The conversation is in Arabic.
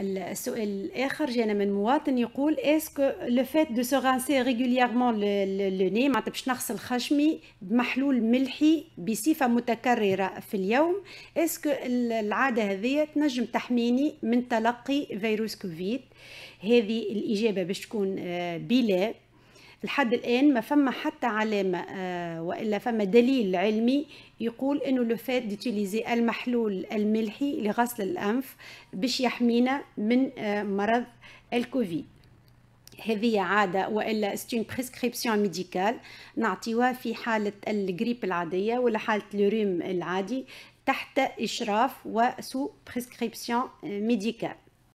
السؤال الاخر جانا من مواطن يقول اسكو لو فات دو سو غانسي ريغولييرمون لو ني معناتها باش نغسل خشمي بمحلول ملحي بصفه متكرره في اليوم اسكو العاده هذه تنجم تحميني من تلقي فيروس كوفيد هذه الاجابه باش تكون آه، بلا لحد الآن ما فما حتى علامة آه، وإلا فما دليل علمي يقول أنه لو فات ديتيليزي المحلول الملحي لغسل الأنف باش يحمينا من آه، مرض الكوفيد هذه عادة وإلا ستون بريسكريبسيون ميديكال نعطيوها في حالة الجريب العادية ولا حالة الريم العادي تحت إشراف وسو بريسكريبسيون ميديكال